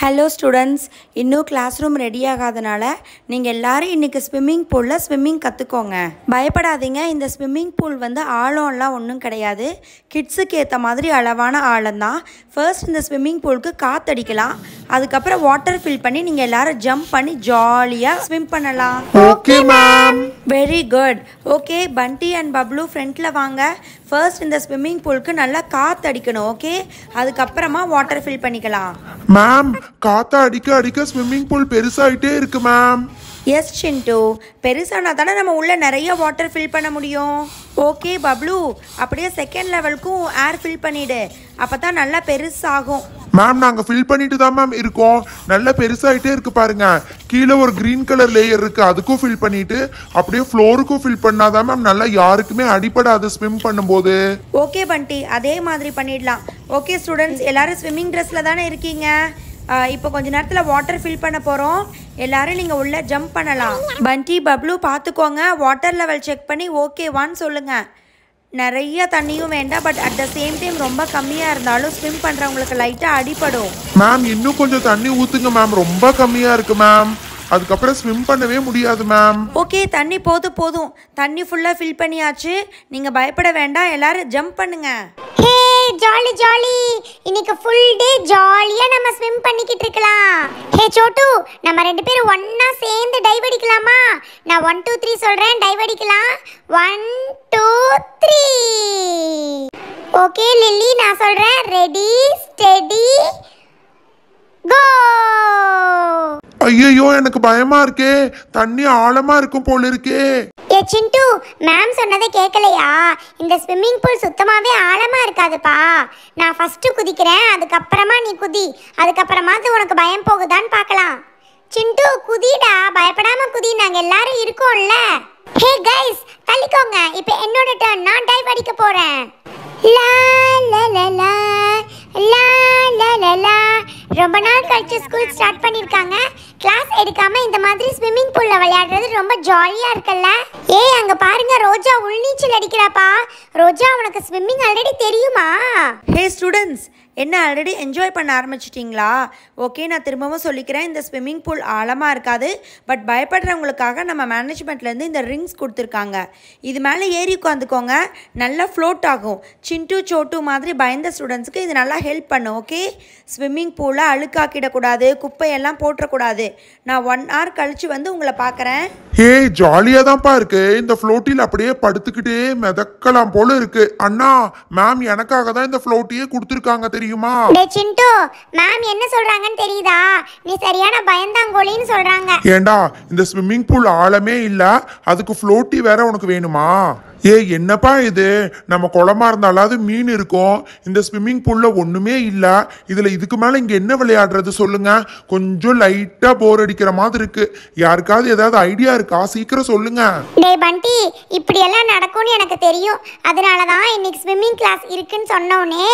hello students இன்னும் class room ready ஆகாதனால நீங்கள் எல்லோரும் இன்றைக்கி ஸ்விம்மிங் பூலில் ஸ்விம்மிங் கற்றுக்கோங்க பயப்படாதீங்க இந்த ஸ்விம்மிங் பூல் வந்து ஆழம்லாம் ஒன்றும் கிடையாது கிட்ஸுக்கு ஏற்ற மாதிரி அளவான ஆழம்தான் ஃபர்ஸ்ட் இந்த ஸ்விம்மிங் பூலுக்கு காற்றடிக்கலாம் அதுக்கப்புறம் வாட்டர் ஃபில் பண்ணி நீங்கள் எல்லோரும் ஜம்ப் பண்ணி ஜாலியாக ஸ்விம் பண்ணலாம் okay ma'am very good okay Bunty and Bablu ஃப்ரண்ட்டில் வாங்க ஃபர்ஸ்ட் இந்த ஸ்விம்மிங் பூலுக்கு நல்லா காற்று அடிக்கணும் ஓகே அதுக்கப்புறமா வாட்டர் ஃபில் பண்ணிக்கலாம் மேம் காற்று அடிக்க அடிக்க ஸ்விம்மிங் பூல் பெருசாகிட்டே இருக்கு மேம் எஸ் ஷின்டோ பெருசானா தானே நம்ம உள்ளே நிறைய வாட்டர் ஃபில் பண்ண முடியும் ஓகே பப்ளு அப்படியே செகண்ட் லெவலுக்கும் ஏர் ஃபில் பண்ணிவிடு அப்போ தான் நல்லா பெருசாகும் மேம் நாங்கள் ஃபில் பண்ணிட்டு தான் மேம் இருக்கோம் நல்லா பெருசாகிட்டே இருக்கு பாருங்க கீழே ஒரு க்ரீன் கலர் லேயர் இருக்கு அதுக்கும் ஃபில் பண்ணிட்டு அப்படியே ஃப்ளோருக்கும் ஃபில் பண்ணால் தான் மேம் நல்லா யாருக்குமே அடிப்படாது ஸ்விம் பண்ணும்போது ஓகே பண்டி அதே மாதிரி பண்ணிடலாம் ஓகே ஸ்டூடெண்ட்ஸ் எல்லாரும் ஸ்விம்மிங் ட்ரெஸ்ல தானே இருக்கீங்க இப்போ கொஞ்ச நேரத்தில் வாட்டர் ஃபில் பண்ண போகிறோம் எல்லாரும் நீங்கள் உள்ளே ஜம்ப் பண்ணலாம் பண்டி பப்ளூ பார்த்துக்கோங்க வாட்டர் லெவல் செக் பண்ணி ஓகேவான்னு சொல்லுங்கள் நிறைய தண்ணியும் வேண்டாம் but at the same time ரொம்ப கம்மியாக இருந்தாலும் ஸ்விம் பண்ணுறவங்களுக்கு லைட்டாக அடிபடும் மேம் இன்னும் கொஞ்சம் தண்ணி ஊற்றுங்க மேம் ரொம்ப கம்மியாக இருக்கு மேம் அதுக்கப்புறம் ஸ்விம் பண்ணவே முடியாது மேம் ஓகே தண்ணி போதும் போதும் தண்ணி ஃபுல்லாக ஃபில் பண்ணியாச்சு நீங்கள் பயப்பட வேண்டாம் எல்லாரும் ஜம்ப் பண்ணுங்கள் ஜாலி ஜாலி இன்னைக்கு ஃபுல் டே ஜாலியா நம்ம ஸ்விம் பண்ணிக்கிட்டு இருக்கலாம் ஹே சோட்டு நம்ம ரெண்டு பேரும் ஒண்ணா சேர்ந்து டைவ் அடிக்கலாமா நான் ஒன் டூ த்ரீ சொல்றேன் டைவ் அடிக்கலாம் one two three okay Lily நான் சொல்றேன் ரெடி ஸ்டெடி கோ ஐயோ எனக்கு பயமா இருக்கே தண்ணி ஆழமா இருக்கும் போல இருக்கே ஏ சிண்டு மேம் சொன்னதை கேட்கலையா இந்த ஸ்விம்மிங் பூல் சுத்தமாகவே ஆழமாக இருக்காதுப்பா நான் ஃபஸ்ட்டு குதிக்கிறேன் அதுக்கப்புறமா நீ குதி அதுக்கப்புறமாவது உனக்கு பயம் போகுதான்னு பார்க்கலாம் சிண்டு குதிடா பயப்படாம குதி நாங்கள் எல்லாரும் இருக்கோம்ல ஹே கைஸ் தள்ளிக்கோங்க இப்போ என்னோட டர்ன் நான் டைவ் அடிக்க போகிறேன் லா லா லா லா லா லா லா ரொம்ப நாள் கழிச்சு ஸ்கூல் ஸ்டார்ட் பண்ணியிருக்காங்க கிளாஸ் எடுக்காம இந்த மாதிரி ஸ்விம்மிங் பூல்ல விளையாடுறது ரொம்ப ஜாலியா இருக்குல்ல ஏய் அங்க பாருங்க ரோஜா உள்நீச்சல் அடிக்கிறாப்பா ரோஜா உனக்கு ஸ்விம்மிங் ஆல்ரெடி தெரியுமா ஹே ஸ்டூடெண்ட்ஸ் என்ன ஆல்ரெடி என்ஜாய் பண்ண ஆரம்பிச்சிட்டிங்களா ஓகே நான் திரும்பவும் சொல்லிக்கிறேன் இந்த ஸ்விம்மிங் பூல் ஆழமாக இருக்காது பட் பயப்படுறவங்களுக்காக நம்ம மேனேஜ்மெண்ட்லேருந்து இந்த ரிங்ஸ் கொடுத்துருக்காங்க இது மேலே ஏறி உட்காந்துக்கோங்க நல்லா ஃப்ளோட் ஆகும் சின்ட்டு சோட்டு மாதிரி பயந்த ஸ்டூடெண்ட்ஸுக்கு இது நல்லா ஹெல்ப் பண்ணும் ஓகே ஸ்விம்மிங் பூலை அழுக்காக்கிடக்கூடாது குப்பையெல்லாம் போட்டுறக்கூடாது நான் ஒன் ஹவர் கழித்து வந்து உங்களை பார்க்குறேன் ஹே ஜாலியாக தான்ப்பா இருக்கு இந்த ஃப்ளோட்டில் அப்படியே படுத்துக்கிட்டே மிதக்கலாம் போல இருக்கு அண்ணா மேம் எனக்காக தான் இந்த ஃப்ளோட்டியே கொடுத்துருக்காங்க தெரியும் தெரியுமா சிண்டு மேம் என்ன சொல்றாங்கன்னு தெரியுதா நீ சரியான பயந்தாங்கோலின்னு சொல்றாங்க ஏண்டா இந்த ஸ்விம்மிங் பூல் ஆழமே இல்ல அதுக்கு ஃப்ளோட்டி வேற உனக்கு வேணுமா ஏ என்னப்பா இது நம்ம குளமா இருந்தாலாவது மீன் இருக்கும் இந்த ஸ்விம்மிங் பூலில் ஒன்றுமே இல்லை இதில் இதுக்கு மேலே இங்கே என்ன விளையாடுறது சொல்லுங்க கொஞ்சம் லைட்டாக போர் அடிக்கிற மாதிரி இருக்கு யாருக்காவது ஏதாவது ஐடியா இருக்கா சீக்கிரம் சொல்லுங்க டே பண்டி இப்படி எல்லாம் நடக்கும்னு எனக்கு தெரியும் அதனால தான் இன்னைக்கு ஸ்விம்மிங் கிளாஸ் இருக்குன்னு சொன்னோடனே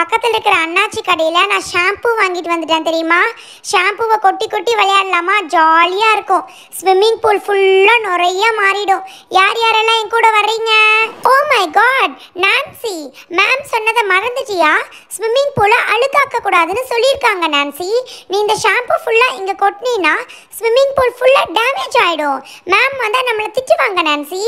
பக்கத்தில் இருக்கிற அண்ணாச்சி கடையில் நான் ஷாம்பு வாங்கிட்டு வந்துட்டேன் தெரியுமா ஷாம்புவை கொட்டி கொட்டி விளையாடலாமா ஜாலியாக இருக்கும் ஸ்விம்மிங் பூல் ஃபுல்லாக நிறைய மாறிடும் யார் யாரெல்லாம் என் கூட வர்றீங்க oh my god Nancy ma'am சொன்னதை மறந்துட்டியா ஸ்விம்மிங் பூலை அழுக்காக்க கூடாதுன்னு சொல்லியிருக்காங்க நான்சி நீ இந்த ஷாம்பு ஃபுல்லாக இங்கே கொட்டினா ஸ்விம்மிங் பூல் ஃபுல்லா டேமேஜ் ஆயிடும் மேம் வந்தால் நம்மளை திட்டுவாங்க நான்சி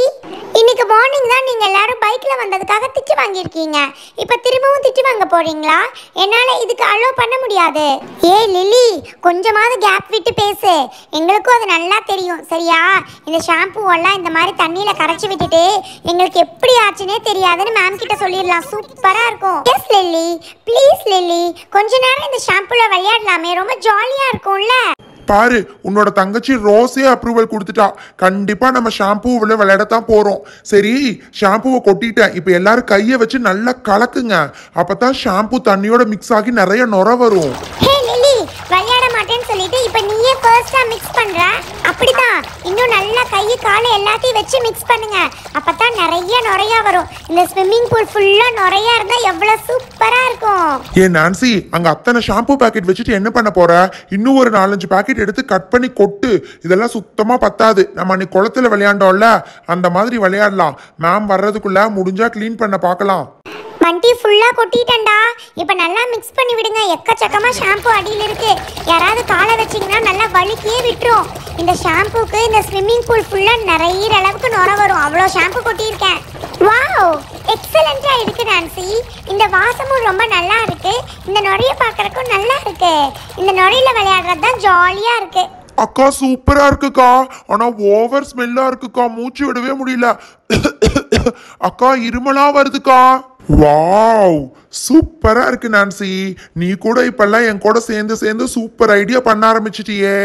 இன்னைக்கு மார்னிங் தான் நீங்கள் எல்லாரும் பைக்கில் வந்ததுக்காக திட்டு வாங்கியிருக்கீங்க இப்போ திரும்பவும் திட்டு வாங்க போறீங்களா என்னால் இதுக்கு அலோவ் பண்ண முடியாது ஏ லிலி கொஞ்சமாவது கேப் விட்டு பேசு எங்களுக்கும் அது நல்லா தெரியும் சரியா இந்த ஷாம்பூவெல்லாம் இந்த மாதிரி தண்ணியில் கரைச்சி விட்டுட்டு எங்களுக்கு எப்படி ஆச்சுனே தெரியாதுன்னு மேம் கிட்ட சொல்லிடலாம் சூப்பராக இருக்கும் எஸ் லில்லி ப்ளீஸ் லில்லி கொஞ்ச நேரம் இந்த ஷாம்புல விளையாடலாமே ரொம்ப ஜாலியாக இருக்கும்ல பாரு உன்னோட தங்கச்சி ரோஸே அப்ரூவல் கொடுத்துட்டா கண்டிப்பாக நம்ம ஷாம்பூவில் விளையாடத்தான் போகிறோம் சரி ஷாம்பூவை கொட்டிட்டேன் இப்போ எல்லாரும் கையை வச்சு நல்லா கலக்குங்க அப்போ தான் ஷாம்பூ தண்ணியோட மிக்ஸ் ஆகி நிறைய நுர வரும் ஃபர்ஸ்டா மிக்ஸ் பண்றேன் அப்படிதான் இன்னும் நல்லா கை காலை எல்லாத்தையும் வச்சு மிக்ஸ் பண்ணுங்க அப்பதான் நிறைய நிறைய வரும் இந்த ஸ்விம்மிங் பூல் ஃபுல்லா நிறைய இருந்தா எவ்வளவு சூப்பரா இருக்கும் ஏ நான்சி அங்க அத்தனை ஷாம்பு பாக்கெட் வச்சுட்டு என்ன பண்ண போற இன்னும் ஒரு நாலஞ்சு பாக்கெட் எடுத்து கட் பண்ணி கொட்டு இதெல்லாம் சுத்தமா பத்தாது நம்ம அன்னைக்கு குளத்துல விளையாண்டோம்ல அந்த மாதிரி விளையாடலாம் மேம் வர்றதுக்குள்ள முடிஞ்சா கிளீன் பண்ண பார்க்கலாம் பண்டி ஃபுல்லாக கொட்டிட்டேன்டா இப்போ நல்லா மிக்ஸ் பண்ணி விடுங்க எக்கச்சக்கமாக ஷாம்பு அடியில் இருக்குது யாராவது காலை வச்சிங்கன்னா நல்லா வலிக்கே விட்டுரும் இந்த ஷாம்புக்கு இந்த ஸ்விம்மிங் பூல் ஃபுல்லாக நிறைய அளவுக்கு நுர வரும் அவ்வளோ ஷாம்பு கொட்டியிருக்கேன் வாவ் எக்ஸலண்ட்டாக இருக்குது நான்சி இந்த வாசமும் ரொம்ப நல்லா இருக்குது இந்த நுரைய பார்க்குறக்கும் நல்லா இருக்கு இந்த நுரையில் விளையாடுறது தான் ஜாலியாக இருக்குது அக்கா சூப்பரா இருக்குக்கா ஆனா ஓவர் ஸ்மெல்லா இருக்குக்கா மூச்சு விடவே முடியல அக்கா இருமலா வருதுக்கா வாவ் சூப்பரா இருக்கு நான்சி நீ கூட இப்பெல்லாம் என் கூட சேர்ந்து சேர்ந்து சூப்பர் ஐடியா பண்ண ஆரம்பிச்சிட்டியே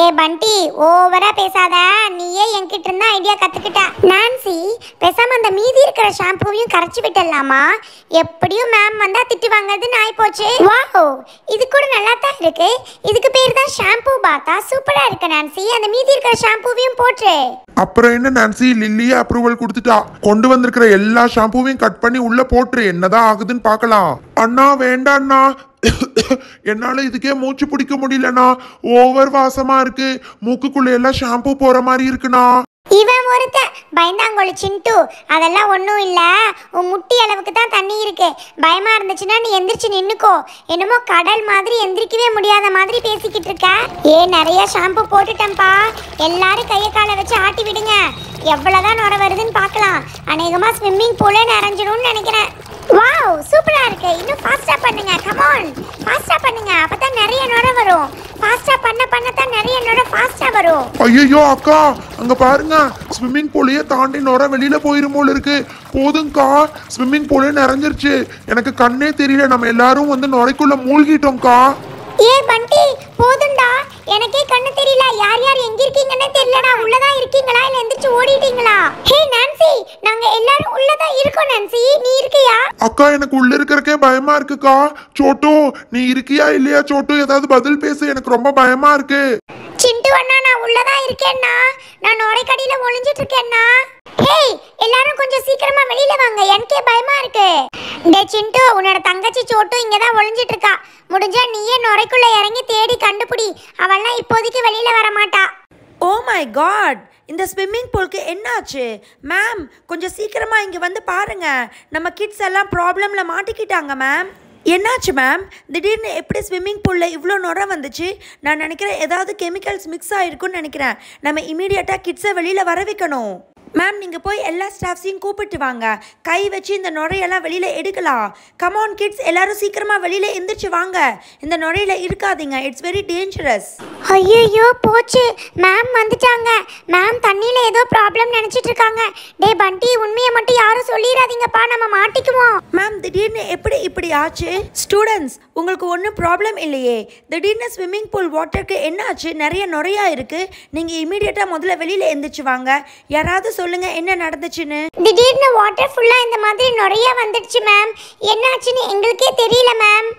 ஏ பண்டி ஓவரா பேசாத நீயே என்கிட்ட இருந்த ஐடியா கத்துக்கிட்ட நான்சி பேசாம அந்த மீதி இருக்கிற ஷாம்பூவையும் கரைச்சி விட்டலாமா எப்படியும் மேம் வந்தா திட்டு வாங்குறது நாய் போச்சு வாவ் இது கூட நல்லா தான் இருக்கு இதுக்கு பேர் தான் ஷாம்பூ பாத்தா சூப்பரா இருக்கு நான்சி அந்த மீதி இருக்கிற ஷாம்பூவையும் போட்டு அப்புறம் என்ன நான்சி லில்லியே அப்ரூவல் கொடுத்துட்டா கொண்டு வந்திருக்கிற எல்லா ஷாம்புவையும் கட் பண்ணி உள்ள போட்டு டாக்டர் என்னதான் ஆகுதுன்னு பார்க்கலாம் அண்ணா வேண்டா அண்ணா என்னால இதுக்கே மூச்சு பிடிக்க முடியலண்ணா ஓவர் வாசமா இருக்கு மூக்குக்குள்ள எல்லாம் ஷாம்பு போற மாதிரி இருக்குண்ணா இவன் ஒருத்த பயந்தாங்கொழி சிண்டு அதெல்லாம் ஒன்றும் இல்லை உன் முட்டி அளவுக்கு தான் இருக்கு பயமா இருந்துச்சுன்னா நீ எந்திரிச்சு நின்னுக்கோ என்னமோ கடல் மாதிரி எந்திரிக்கவே முடியாத மாதிரி பேசிக்கிட்டு இருக்க ஏ நிறைய ஷாம்பு போட்டுட்டேன்ப்பா எல்லாரும் கையை காலை வச்சு ஆட்டி விடுங்க எவ்வளவுதான் நுர வருதுன்னு பார்க்கலாம் அநேகமா ஸ்விம்மிங் பூலே நிறைஞ்சிடும்னு நினைக்கிறேன் வாவ் சூப்பரா இருக்கு இன்னும் ஃபாஸ்டா பண்ணுங்க கமான் ஃபாஸ்டா பண்ணுங்க அப்பதான் நிறைய நுர வரும் ஃபாஸ்டா பண்ண பண்ண தான் நிறைய நுர ஃபாஸ்டா வரும் ஐயோ அக்கா அங்க பாருங்க ஸ்விம்மிங் பூலையே தாண்டி நுர வெளியில் போயிரும் போல் இருக்கு போதுங்க்கா ஸ்விம்மிங் பூலே நிறைஞ்சிருச்சு எனக்கு கண்ணே தெரியல நம்ம எல்லாரும் வந்து நுரைக்குள்ள மூழ்கிட்டோம்க்கா ஏ பண்டி போதும்டா எனக்கே கண்ணு தெரியல யார் யார் எங்க இருக்கீங்கன்னே தெரியலடா தான் இருக்கீங்களா இல்ல எந்திரிச்சு ஓடிட்டீங்களா ஹே நான்சி நாங்க எல்லாரும் தான் இருக்கோம் நான்சி நீ இருக்கியா அக்கா எனக்கு உள்ள இருக்கறக்கே பயமா இருக்குக்கா சோட்டு நீ இருக்கியா இல்லையா சோட்டு ஏதாவது பதில் பேசு எனக்கு ரொம்ப பயமா இருக்கு சிண்டு அண்ணா நான் உள்ளதான் இருக்கேன்னா நான் நுரைக்கடியில ஒளிஞ்சிட்டு இருக்கேன்னா ஹேய் எல்லாரும் கொஞ்சம் சீக்கிரமா வெளியில வாங்க எனக்கே பயமா இருக்கு டே சிண்டு உன்னோட தங்கச்சி சோட்டு இங்க தான் ஒளிஞ்சிட்டு இருக்கா முடிஞ்சா நீயே நுரைக்குள்ள இறங்கி தேடி கண்டுபிடி அவள்லாம் இப்போதைக்கு வெளியில வர மாட்டா ஓ மை காட் இந்த ஸ்விம்மிங் பூலுக்கு என்னாச்சு மேம் கொஞ்சம் சீக்கிரமாக இங்கே வந்து பாருங்கள் நம்ம கிட்ஸ் எல்லாம் ப்ராப்ளமில் மாட்டிக்கிட்டாங்க மேம் என்னாச்சு மேம் திடீர்னு எப்படி ஸ்விம்மிங் பூலில் இவ்வளோ நுரம் வந்துச்சு நான் நினைக்கிறேன் ஏதாவது கெமிக்கல்ஸ் மிக்ஸ் ஆகிருக்குன்னு நினைக்கிறேன் நம்ம இமீடியட்டாக கிட்ஸை வெளியில் வர வைக்கணும் மேம் நீங்கள் போய் எல்லா ஸ்டாஃப்ஸையும் கூப்பிட்டு வாங்க கை வச்சு இந்த நுரையெல்லாம் வெளியில் எடுக்கலாம் கமான் கிட்ஸ் எல்லாரும் சீக்கிரமாக வெளியில் எந்திரிச்சு வாங்க இந்த நுரையில் இருக்காதீங்க இட்ஸ் வெரி டேஞ்சரஸ் ஐயோ போச்சு மேம் வந்துட்டாங்க மேம் தண்ணியில் ஏதோ ப்ராப்ளம் நினச்சிட்டு இருக்காங்க டே பண்டி உண்மையை மட்டும் யாரும் சொல்லிடாதீங்கப்பா நம்ம மாட்டிக்குவோம் மேம் திடீர்னு எப்படி இப்படி ஆச்சு ஸ்டூடெண்ட்ஸ் உங்களுக்கு ஒன்றும் ப்ராப்ளம் இல்லையே திடீர்னு ஸ்விம்மிங் பூல் வாட்டருக்கு என்ன ஆச்சு நிறைய நுரையா இருக்குது நீங்கள் இமீடியட்டாக முதல்ல வெளியில் எந்திரிச்சு வாங்க யாராவது சொல்லுங்க என்ன நடந்துச்சுன்னு திடீர்னு வாட்டர் ஃபுல்லா இந்த மாதிரி நிறைய வந்துடுச்சு மேம் என்னாச்சுன்னு எங்களுக்கே தெரியல மேம்